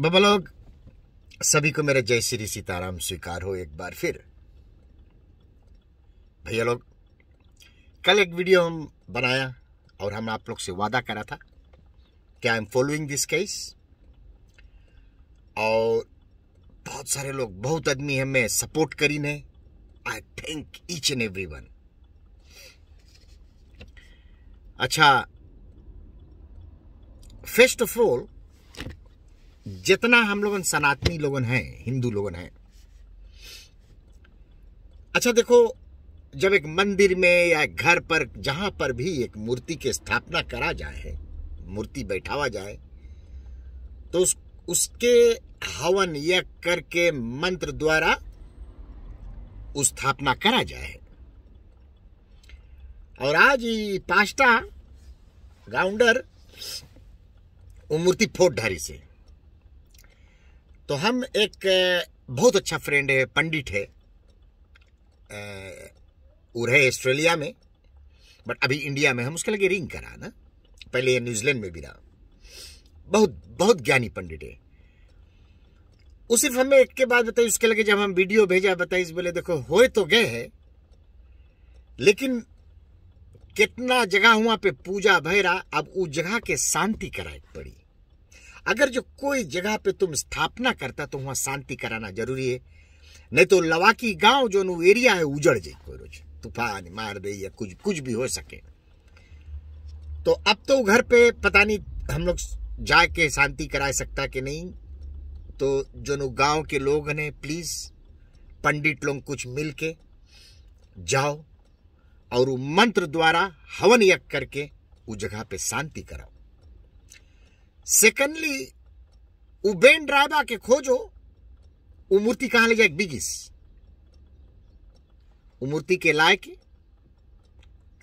बाबा लोग सभी को मेरा जय श्री सीताराम स्वीकार हो एक बार फिर भैया लोग कल एक वीडियो हम बनाया और हम आप लोग से वादा करा था कि I am following this case और बहुत सारे लोग बहुत आदमी हमें सपोर्ट करी ने I thank each and every one अच्छा फर्स्ट ऑफ ऑल जितना हम लोगन सनातनी लोगन हैं हिंदू लोगन हैं अच्छा देखो जब एक मंदिर में या घर पर जहां पर भी एक मूर्ति की स्थापना करा जाए मूर्ति बैठावा जाए तो उस, उसके हवन यज्ञ करके मंत्र द्वारा स्थापना करा जाए और आज पास्टा ग्राउंडर वो मूर्ति फोट ढारी से तो हम एक बहुत अच्छा फ्रेंड है पंडित है रहे ऑस्ट्रेलिया में बट अभी इंडिया में हम उसके लगे रिंग करा ना पहले ये न्यूजीलैंड में भी रहा बहुत बहुत ज्ञानी पंडित है वो सिर्फ हमें एक के बाद बताई उसके लगे जब हम वीडियो भेजा बताई बोले देखो होए तो गए हैं लेकिन कितना जगह हुआ पे पूजा भैरा अब उस जगह के शांति कराए पड़ी अगर जो कोई जगह पे तुम स्थापना करता तो वहां शांति कराना जरूरी है नहीं तो लवाकी गांव जो एरिया है उजड़ जाए कोई रोज तूफान मार दे या कुछ कुछ भी हो सके तो अब तो घर पे पता नहीं हम लोग जाके शांति करा सकता कि नहीं तो जो गांव के लोग ने प्लीज पंडित लोग कुछ मिलके जाओ और मंत्र द्वारा हवन यज्ञ करके उस जगह पे शांति कराओ सेकेंडली उबेन ड्राइबा के खोजो वो मूर्ति कहां ले जाए बिगिस मूर्ति के लायक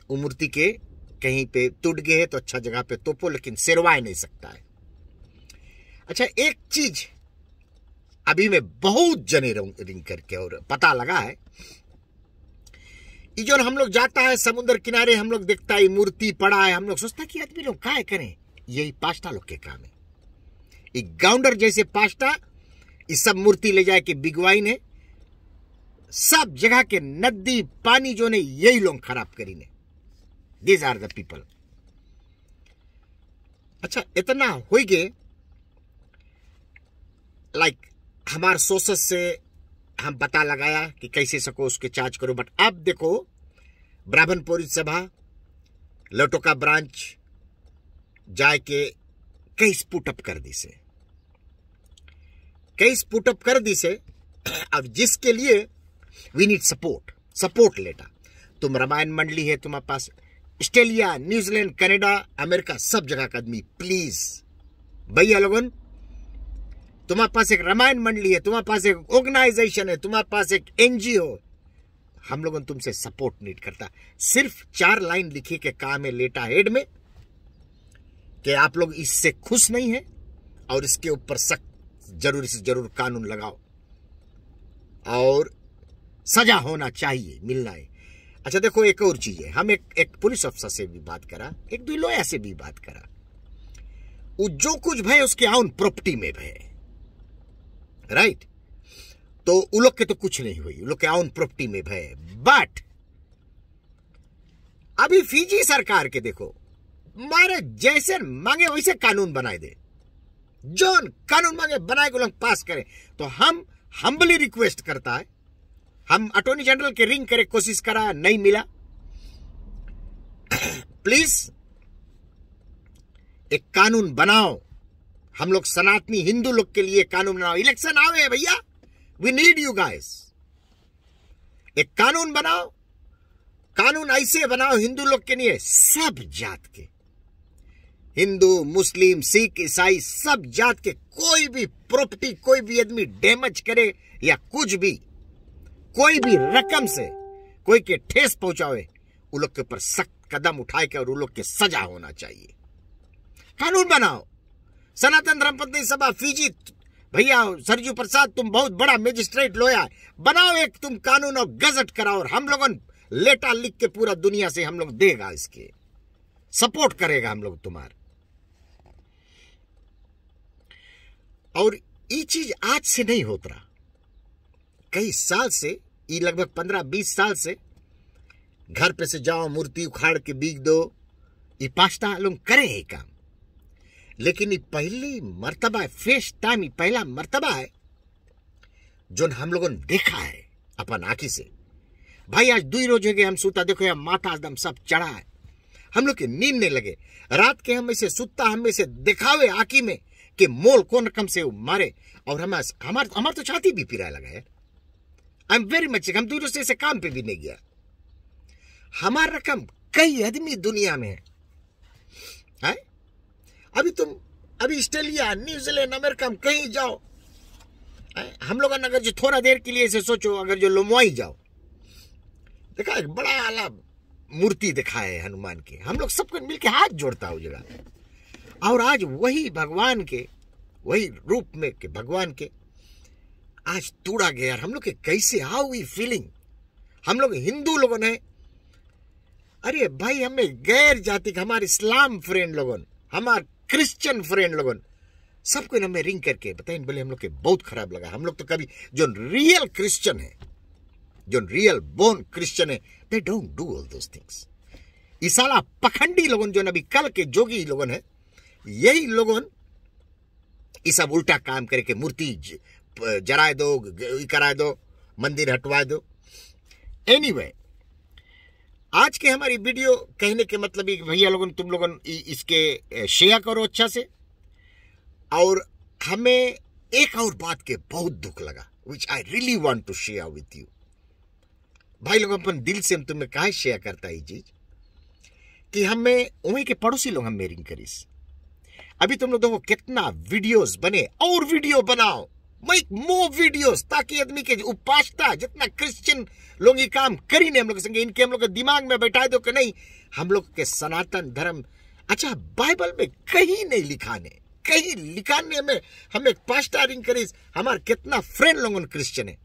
वो मूर्ति के कहीं पे टूट गए तो अच्छा जगह पे तोपो लेकिन सिरवाए नहीं सकता है अच्छा एक चीज अभी मैं बहुत जने रिंग करके और पता लगा है ये जो हम लोग जाता है समुद्र किनारे हम लोग देखता है मूर्ति पड़ा है हम लोग सोचता है कि आदमी लोग काय करें यही पास्टा लोग के काम है एक गाउंडर जैसे पास्टा इस सब मूर्ति ले जाए के बिगवाई ने सब जगह के नदी पानी जो ने यही लोग खराब करी ने दीज आर द पीपल अच्छा इतना हो गए लाइक हमार सोर्सेस से हम पता लगाया कि कैसे सको उसके चार्ज करो बट अब देखो ब्राह्मण पौरित सभा लोटोका ब्रांच જાકે कई પુટઅપ कर दी से कई पुटअप कर दी से अब जिसके लिए वी नीड सपोर्ट सपोर्ट लेटा तुम रामायण मंडली है तुम्हारे पास ऑस्ट्रेलिया न्यूजीलैंड कनाडा अमेरिका सब जगह का आदमी प्लीज भैया लोगन तुम्हारे पास एक रामायण मंडली है तुम्हारे पास एक ऑर्गेनाइजेशन है तुम्हारे पास एक एनजीओ हम लोगों तुमसे सपोर्ट नीड करता सिर्फ चार लाइन लिखी के काम है लेटा हेड में कि आप लोग इससे खुश नहीं हैं और इसके ऊपर सख्त जरूर से जरूर कानून लगाओ और सजा होना चाहिए मिलना है अच्छा देखो एक और चीज़ है हम एक एक पुलिस अफसर से भी बात करा एक दो लोया से भी बात करा वो जो कुछ भय उसके आउन प्रॉपर्टी में भय राइट तो उन लोग के तो कुछ नहीं हुई लोग के आउन प्रॉपर्टी में भय बट अभी फीजी सरकार के देखो मारे जैसे मांगे वैसे कानून बनाए दे जो कानून मांगे बनाए को लोग पास करें तो हम हम्बली रिक्वेस्ट करता है हम अटोर्नी जनरल के रिंग करे कोशिश करा नहीं मिला प्लीज एक कानून बनाओ हम लोग सनातनी हिंदू लोग के लिए कानून बनाओ इलेक्शन आवे भैया वी नीड यू गाइस एक कानून बनाओ कानून ऐसे बनाओ हिंदू लोग के लिए सब जात के हिंदू मुस्लिम सिख ईसाई सब जात के कोई भी प्रॉपर्टी कोई भी आदमी डैमेज करे या कुछ भी कोई भी रकम से कोई के ठेस पहुंचावे उन लोग के ऊपर सख्त कदम उठाए के और उन लोग के सजा होना चाहिए कानून बनाओ सनातन धर्मपत्नी सभा फीजी भैया सरजू प्रसाद तुम बहुत बड़ा मजिस्ट्रेट लोया बनाओ एक तुम कानून और गजट कराओ और हम लोगों लेटा लिख के पूरा दुनिया से हम लोग देगा इसके सपोर्ट करेगा हम लोग तुम्हारे और ये चीज आज से नहीं होता रहा कई साल से ये लगभग पंद्रह बीस साल से घर पे से जाओ मूर्ति उखाड़ के बीग दो ये पास्ता लोग करें ये काम लेकिन ये पहली मर्तबा है फर्स्ट टाइम ये पहला मर्तबा है जो हम लोगों ने देखा है अपन आंखी से भाई आज दो रोज हो गए हम सूता देखो यहाँ माथा एकदम सब चढ़ा है हम लोग की नींद नहीं लगे रात के हम इसे सुता हम इसे दिखावे आंखी में कि मोल कौन रकम से मारे और हम हमार हमार तो छाती भी पिरा लगा है आई एम वेरी मच हम दूसरे से काम पे भी नहीं गया हमार रकम कई आदमी दुनिया में है, अभी तुम अभी ऑस्ट्रेलिया न्यूजीलैंड अमेरिका में कहीं जाओ है? हम लोग अगर जो थोड़ा देर के लिए से सोचो अगर जो लुमवाई जाओ देखा एक बड़ा आला मूर्ति दिखाए हनुमान की हम लोग सबको मिलकर हाथ जोड़ता हो जगह और आज वही भगवान के वही रूप में के भगवान के आज तोड़ा गया हम लोग के कैसे हाउ वी फीलिंग हम लोग हिंदू लोगों ने अरे भाई हमें गैर जाति के हमारे इस्लाम फ्रेंड लोगों हमारे क्रिश्चियन फ्रेंड लोगों सबको हमें रिंग करके बताए बोले हम लोग के बहुत खराब लगा हम लोग तो कभी जो रियल क्रिश्चियन है जो रियल बोन क्रिश्चियन है they don't do all those things इसाला पखंडी लोगों जो अभी कल के जोगी लोगों है यही लोगों ये सब उल्टा काम करके मूर्ति जराए दो कराए दो मंदिर हटवाए दो एनी anyway, आज के हमारी वीडियो कहने के मतलब भैया लोगों तुम लोगों इसके शेयर करो अच्छा से और हमें एक और बात के बहुत दुख लगा which I really want to share with you भाई लोग अपन दिल से हम तुम्हें कहा शेयर करता है ये चीज कि हमें वहीं के पड़ोसी लोग हम मेरिंग करीस अभी तुम लोग देखो कितना वीडियोस बने और वीडियो बनाओ मेक मोर वीडियोस ताकि आदमी के उपासता जितना क्रिश्चियन लोग ये काम करी नहीं हम लोग संगे इनके हम लोग के दिमाग में बैठा दो तो कि नहीं हम लोग के सनातन धर्म अच्छा बाइबल में कहीं नहीं लिखा ने कहीं लिखाने में हम एक पास्टर इंकरेज हमारे कितना फ्रेंड लोग क्रिश्चियन है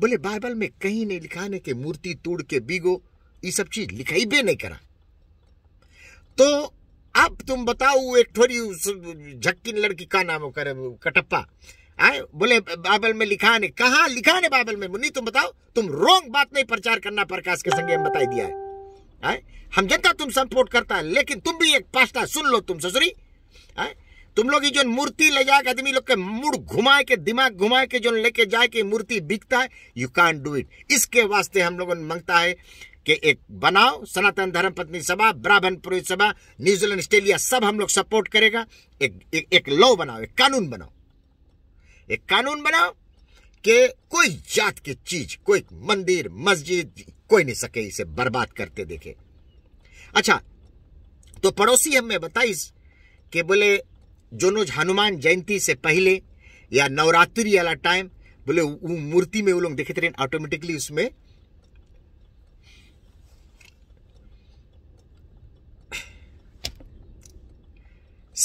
बोले बाइबल में कहीं नहीं लिखाने के मूर्ति तोड़ के बीगो ये सब चीज लिखाई भी नहीं करा तो अब तुम बताओ एक थोड़ी उस झक्की लड़की का नाम करे कटप्पा आए बोले बाबल में लिखा ने कहा लिखा ने बाबल में मुन्नी तुम बताओ तुम रोंग बात नहीं प्रचार करना प्रकाश के संगे हम बताई दिया है आए हम जनता तुम सपोर्ट करता है लेकिन तुम भी एक पास्ता सुन लो तुम ससुरी आए तुम लोग जो मूर्ति ले जाए आदमी लोग के मूड घुमाए के दिमाग घुमाए के जो लेके जाए के मूर्ति बिकता है यू कान डू इट इसके वास्ते हम लोगों ने मांगता है कि एक बनाओ सनातन धर्म पत्नी सभा ब्राह्मण पुरोहित सभा न्यूजीलैंड ऑस्ट्रेलिया सब हम लोग सपोर्ट करेगा एक एक, एक लॉ बनाओ एक कानून बनाओ एक कानून बनाओ कि कोई जात की चीज कोई मंदिर मस्जिद कोई नहीं सके इसे बर्बाद करते देखे अच्छा तो पड़ोसी हमें बताई कि बोले जो नोज हनुमान जयंती से पहले या नवरात्रि वाला टाइम बोले वो मूर्ति में वो लोग देखे थे ऑटोमेटिकली उसमें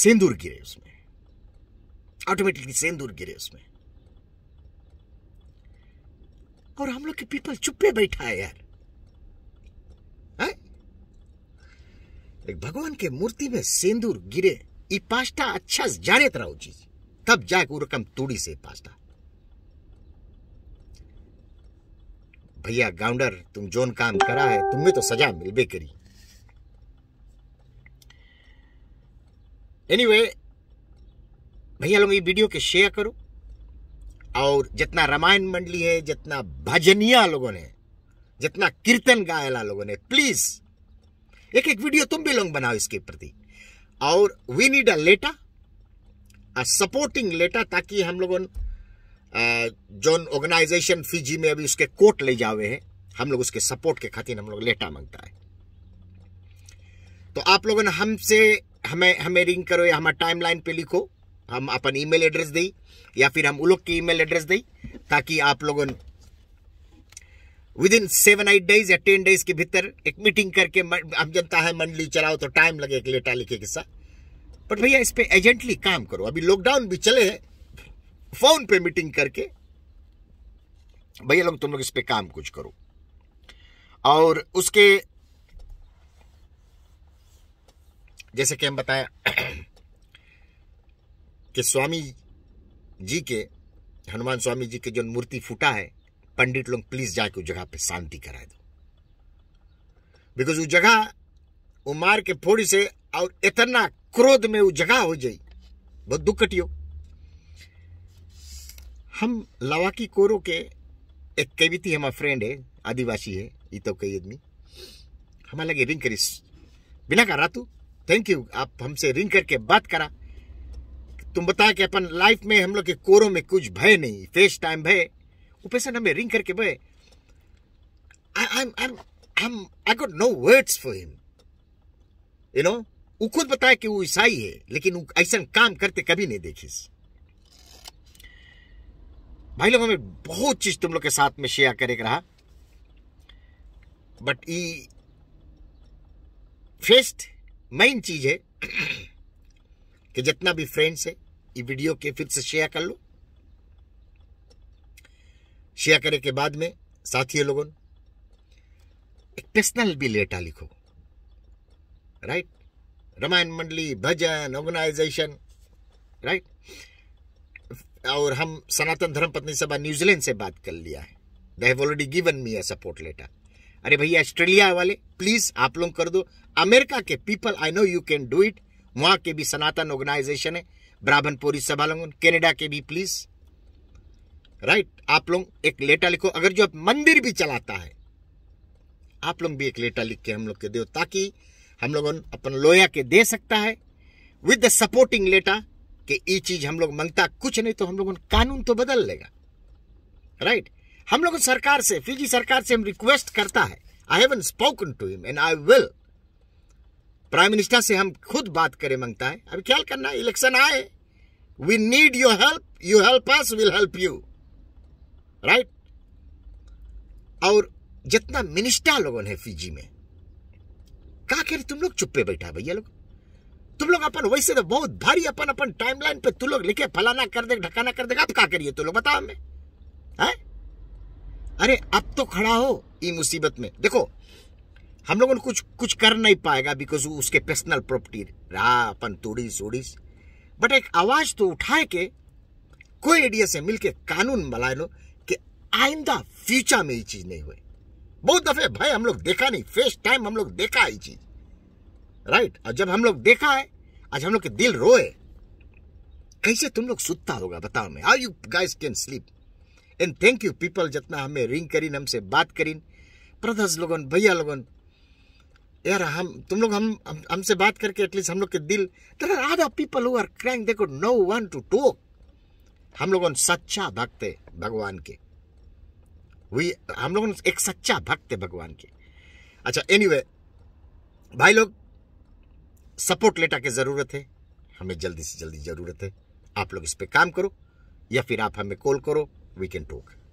सेंदूर गिरे उसमें ऑटोमेटिकली सेंदूर गिरे उसमें और हम लोग के पीपल चुप्पे बैठा है यार है? भगवान के मूर्ति में सेंदूर गिरे ये पास्ता अच्छा जाने तरह चीज तब जाए वो रकम तोड़ी से पास्ता भैया गाउंडर तुम जोन काम करा है तुम्हें तो सजा मिलबे करी एनीवे वे भैया लोग ये वीडियो के शेयर करो और जितना रामायण मंडली है जितना भजनिया लोगों ने जितना कीर्तन गायला लोगों ने प्लीज एक एक वीडियो तुम भी लोग बनाओ इसके प्रति और वी नीड अ लेटा अ सपोर्टिंग लेटा ताकि हम लोगों जो ऑर्गेनाइजेशन फिजी में अभी उसके कोर्ट ले जावे हैं हम लोग उसके सपोर्ट के खातिर हम लोग लेटा मांगता है तो आप लोगों ने हमसे हमें हमें रिंग करो या हमारे टाइम लाइन पर लिखो हम अपन ईमेल एड्रेस दी या फिर हम उलोक की ईमेल एड्रेस दी ताकि आप लोगों within seven eight days या टेन डेज के भीतर एक मीटिंग करके आप जनता है मंडली चलाओ तो टाइम लगे एक लेटा लिखे के साथ बट भैया इस पर एजेंटली काम करो अभी लॉकडाउन भी चले हैं फोन पे मीटिंग करके भैया लोग तुम लोग इस पर काम कुछ करो और उसके जैसे कि हम बताया कि स्वामी जी के हनुमान स्वामी जी के जो मूर्ति फूटा है पंडित लोग प्लीज जाके उस जगह पे शांति करा दो बिकॉज उस जगह उमार मार के फोड़ी से और इतना क्रोध में वो जगह हो जाई बहुत दुख कटियो हम लवाकी कोरो के एक कविती हमारा फ्रेंड है आदिवासी है ये तो कई आदमी हमारे लगे रिंग करी बिना कर रहा तू थैंक यू आप हमसे रिंग करके बात करा तुम बताया कि अपन लाइफ में हम लोग के कोरों में कुछ भय नहीं फेस टाइम भय वो पेशेंट हमें रिंग करके भय I got no words for him you know वो खुद बताया कि वो ईसाई है लेकिन ऐसा काम करते कभी नहीं देखिस भाई लोग हमें बहुत चीज तुम लोग के साथ में शेयर करे रहा बट ई फेस्ट मेन चीज़ है कि जितना भी फ्रेंड्स है ये वीडियो के फिर से शेयर कर लो शेयर करे के बाद में साथियों लोगों एक पर्सनल भी लेटा लिखो राइट रामायण मंडली भजन ऑर्गेनाइजेशन राइट और हम सनातन धर्म पत्नी सभा न्यूजीलैंड से बात कर लिया है they have already given me a support letter अरे भैया ऑस्ट्रेलिया वाले प्लीज आप लोग कर दो अमेरिका के people I know you can do it वहां के भी सनातन ऑर्गेनाइजेशन है ब्राह्मणपुरी सभा लोग कैनेडा के भी प्लीज राइट right? आप लोग एक लेटर लिखो अगर जो मंदिर भी चलाता है आप लोग भी एक लेटर लिख के हम लोग के दो ताकि हम लोग अपन लोया के दे सकता है विद द सपोर्टिंग लेटर कि ये चीज हम लोग मांगता कुछ नहीं तो हम लोग कानून तो बदल लेगा राइट right? हम लोग सरकार से फिजी सरकार से हम रिक्वेस्ट करता है I haven't spoken to him and I will prime minister से हम खुद बात करें मांगता है अभी ख्याल करना इलेक्शन आए we need your help you help us will help you right और जितना मिनिस्टर लोगों ने फीजी में कहा कह तुम लोग चुप्पे पे बैठा भैया लोग तुम लोग अपन वैसे तो बहुत भारी अपन अपन टाइमलाइन पे तू लोग लिखे फलाना कर दे ढकाना कर देगा अब क्या करिए तू लोग बताओ हमें अरे अब तो खड़ा हो ई मुसीबत में देखो हम लोगों ने कुछ कुछ कर नहीं पाएगा बिकॉज उसके पर्सनल प्रॉपर्टी रहा अपन तोड़ी सोड़ीस बट एक आवाज तो उठाए के कोई आइडिया से मिलके कानून बना लो कि आइंदा फ्यूचर में ये चीज नहीं हुए बहुत दफे भाई हम लोग देखा नहीं फर्स्ट टाइम हम लोग देखा ये चीज राइट और जब हम लोग देखा है आज हम लोग के दिल रोए कैसे तुम लोग सुत्ता होगा बताओ मैं how you guys can sleep and thank you people जितना हमें रिंग करीन हमसे बात करीन प्रदर्श लोगन भैया लोगन यार हम तुम लोग हम हमसे हम बात करके एटलीस्ट हम लोग के दिल there are people who are crying they could no one to talk हम लोग सच्चा भक्त है भगवान के वी हम लोग एक सच्चा भक्त है भगवान के अच्छा एनी anyway, भाई लोग सपोर्ट लेटर की ज़रूरत है हमें जल्दी से जल्दी ज़रूरत है आप लोग इस पर काम करो या फिर आप हमें कॉल करो वी कैन टॉक